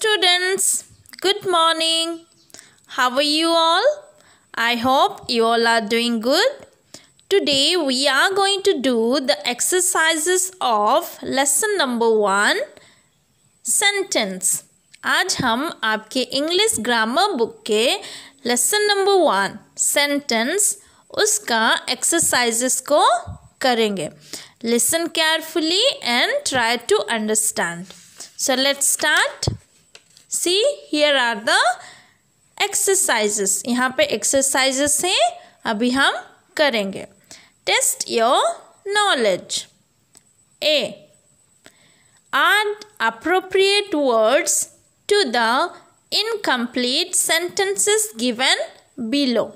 students, good morning. How are you all? I hope you all are doing good. Today we are going to do the exercises of lesson number one, sentence. आज हम आपके English grammar book के lesson number one sentence उसका exercises को करेंगे listen carefully and try to understand so let's start see here are the exercises यहाँ पे exercises हैं अभी हम करेंगे test your knowledge A R appropriate words to the incomplete sentences given below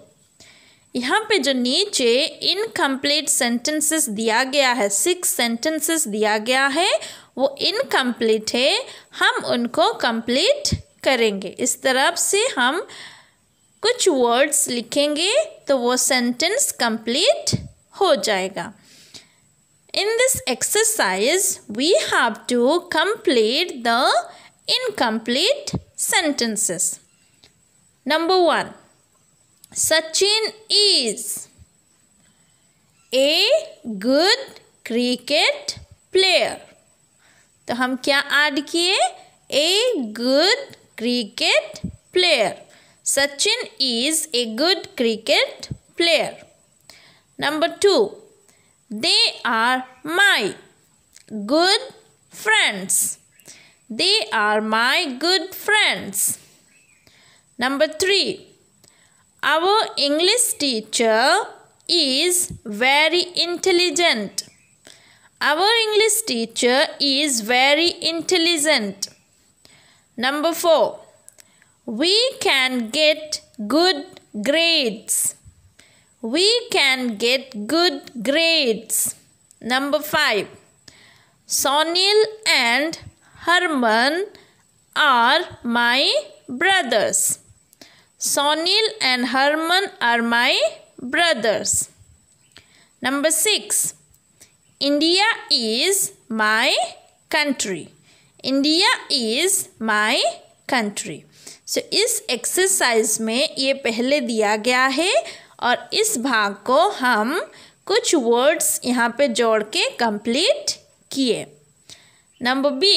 यहाँ पे जो नीचे इनकम्प्लीट सेंटेंसेस दिया गया है सिक्स सेंटेंसेस दिया गया है वो इनकम्प्लीट है हम उनको कंप्लीट करेंगे इस तरफ से हम कुछ वर्ड्स लिखेंगे तो वो सेंटेंस कंप्लीट हो जाएगा in this exercise we have to complete the incomplete sentences number one Sachin is a good cricket player. तो हम क्या add किए? A good cricket player. Sachin is a good cricket player. Number two, they are my good friends. They are my good friends. Number three, our English teacher is very intelligent. Our English teacher is very intelligent. Number 4. We can get good grades. We can get good grades. Number 5. Sonil and Herman are my brothers. Sonil and Herman are my brothers number six India is my country India is my country so इस exercise में ये पहले दिया गया है और इस भाग को हम कुछ वर्ड्स यहाँ पे जोड़ के कंप्लीट किए number B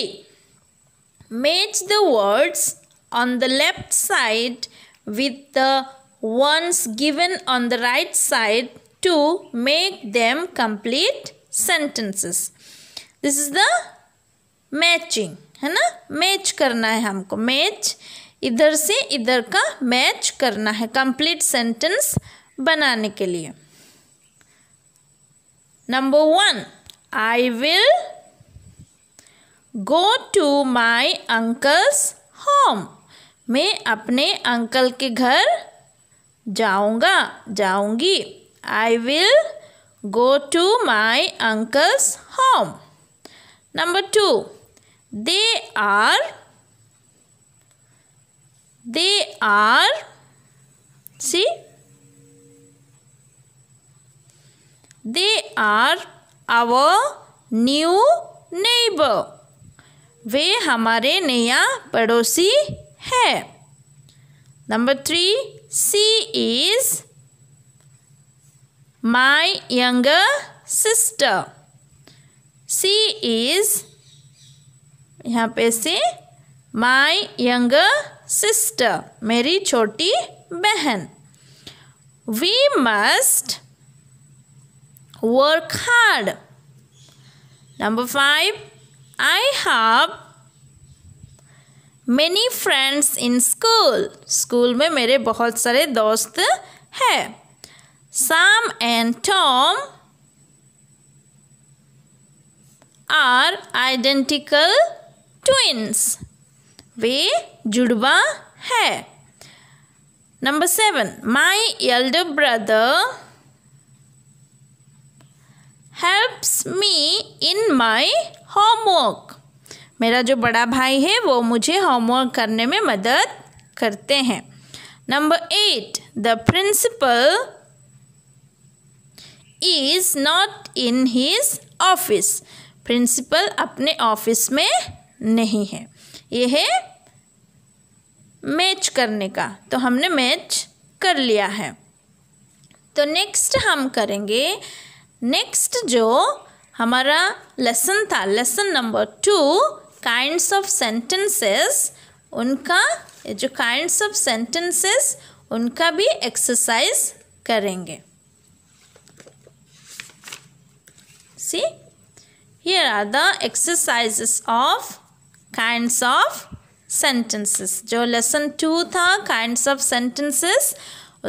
match the words on the left side with the ones given on the right side to make them complete sentences. This is the matching है ना मैच करना है हमको मैच इधर से इधर का मैच करना है कंप्लीट सेंटेंस बनाने के लिए number one I will go to my uncle's home. मैं अपने अंकल के घर जाऊंगा जाऊंगी I will go to my uncle's home number two they are they are see they are our new neighbour वे हमारे नया पड़ोसी है number three she is my young sister she is यहाँ पे से माई यंग सिस्टर मेरी छोटी बहन we must work hard. Number five I have many friends in school school में मेरे बहुत सारे दोस्त हैं Sam and Tom are identical twins. वे जुड़वा है number seven my elder brother helps me in my homework मेरा जो बड़ा भाई है वो मुझे होमवर्क करने में मदद करते हैं number eight the principal is not in his office principal अपने ऑफिस में नहीं है ये है मैच करने का तो हमने मैच कर लिया है तो नेक्स्ट हम करेंगे नेक्स्ट जो हमारा लेसन था lesson number two kinds of sentences उनका जो काइंड्स ऑफ सेंटेंसेस उनका भी एक्सरसाइज करेंगे see here are the exercises of kinds of sentences जो लेसन टू था काइंड्स ऑफ सेंटेंसेस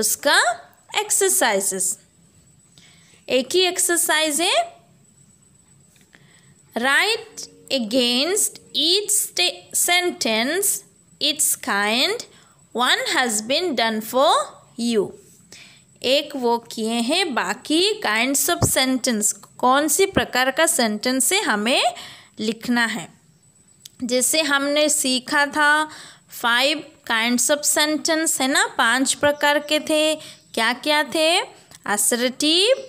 उसका एक्सरसाइजेस एक ही एक्सरसाइज है right against each sentence, its kind, one has been done for you. एक वो किए हैं बाकी काइंड्स ऑफ सेंटेंस कौन सी प्रकार का सेंटेंस से हमें लिखना है जैसे हमने सीखा था फाइव काइंड्स ऑफ सेंटेंस है ना पांच प्रकार के थे क्या क्या थे assertive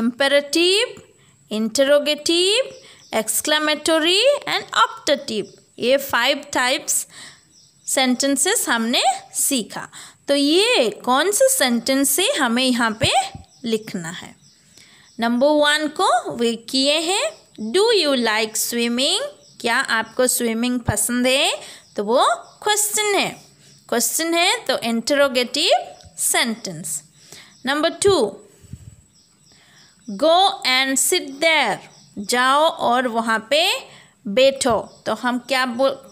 imperative interrogative exclamatory and optative ये फाइव टाइप्स सेंटेंसेस हमने सीखा तो ये कौन से सेंटेंस से हमें यहाँ पे लिखना है नंबर वन को वे किए हैं डू यू लाइक स्विमिंग क्या आपको स्विमिंग पसंद है तो वो क्वेश्चन है क्वेश्चन है तो interrogative sentence number two go and sit there जाओ और वहाँ पे बैठो तो हम क्या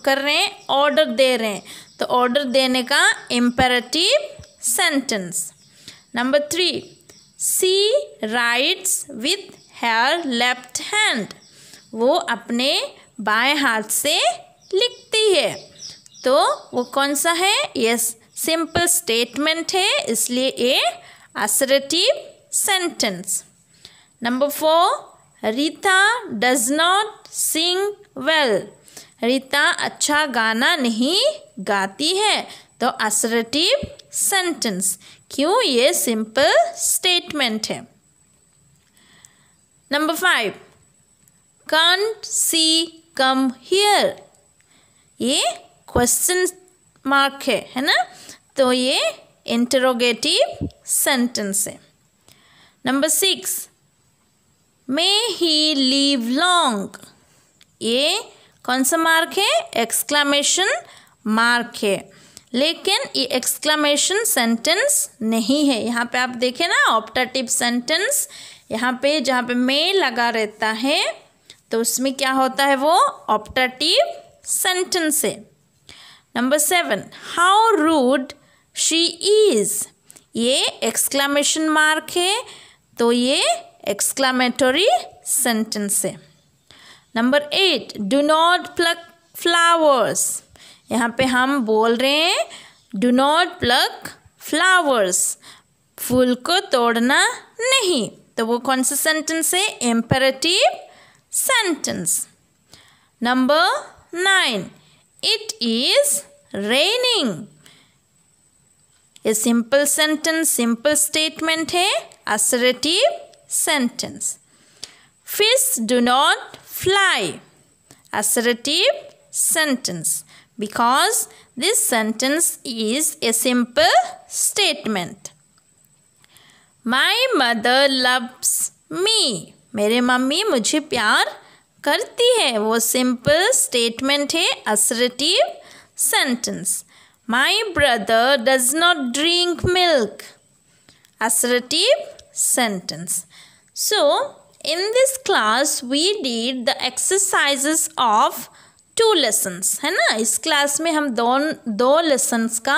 कर रहे हैं ऑर्डर दे रहे हैं तो ऑर्डर देने का imperative sentence number three she writes with her left hand वो अपने बाएं हाथ से लिखती है तो वो कौन सा है यस सिंपल स्टेटमेंट है इसलिए ये assertive sentence number four Rita does not sing well Rita अच्छा गाना नहीं गाती है तो असरटिव सेंटेंस क्यों ये सिंपल स्टेटमेंट है number five can't see come here ये क्वेश्चन मार्क है है ना तो ये इंटरोगेटिव सेंटेंस है number six may he live long ये कौन सा मार्क है एक्सक्लामेशन मार्क है लेकिन ये एक्सक्लामेशन सेंटेंस नहीं है यहाँ पे आप देखें ना ऑप्टेटिव सेंटेंस यहाँ पे जहाँ पे मे लगा रहता है तो उसमें क्या होता है वो ऑप्टेटिव सेंटेंस है number seven how rude she is ये एक्सक्लामेशन मार्क है तो ये exclamatory sentence है number eight do not pluck flowers यहाँ पे हम बोल रहे हैं डू नॉट प्लक फ्लावर्स फूल को तोड़ना नहीं तो वो कौन सा सेंटेंस है imperative sentence number nine it is raining ये सिंपल सेंटेंस सिंपल स्टेटमेंट है assertive sentence. Fish do not fly. Assertive sentence. Because this sentence is a simple statement. My mother loves me. Mere mummy mujhe pyar karti hai. Wo simple statement hai. Assertive sentence. My brother does not drink milk. Assertive sentence. So, in this class we did the exercises of two lessons है ना इस class में हम दो दो lessons का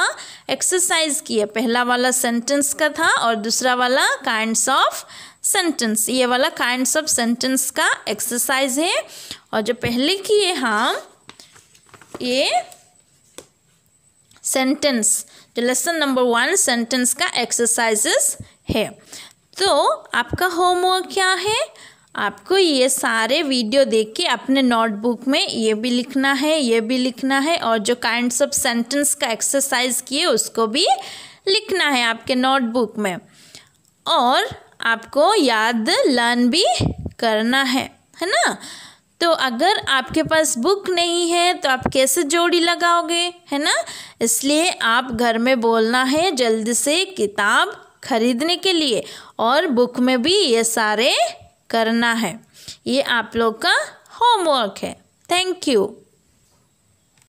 exercise किए पहला वाला सेंटेंस का था और दूसरा वाला काइंड्स ऑफ सेंटेंस ये वाला काइंड्स ऑफ सेंटेंस का एक्सरसाइज है और जो पहले किए हम ये सेंटेंस जो लेसन नंबर वन सेंटेंस का एक्सरसाइजेस है तो आपका होमवर्क क्या है आपको ये सारे वीडियो देख के अपने नोटबुक में ये भी लिखना है ये भी लिखना है और जो काइंड ऑफ सेंटेंस का एक्सरसाइज किए उसको भी लिखना है आपके नोटबुक में और आपको याद लर्न भी करना है है ना तो अगर आपके पास बुक नहीं है तो आप कैसे जोड़ी लगाओगे है ना इसलिए आप घर में बोलना है जल्दी से किताब खरीदने के लिए और बुक में भी ये सारे करना है ये आप लोग का होमवर्क है थैंक यू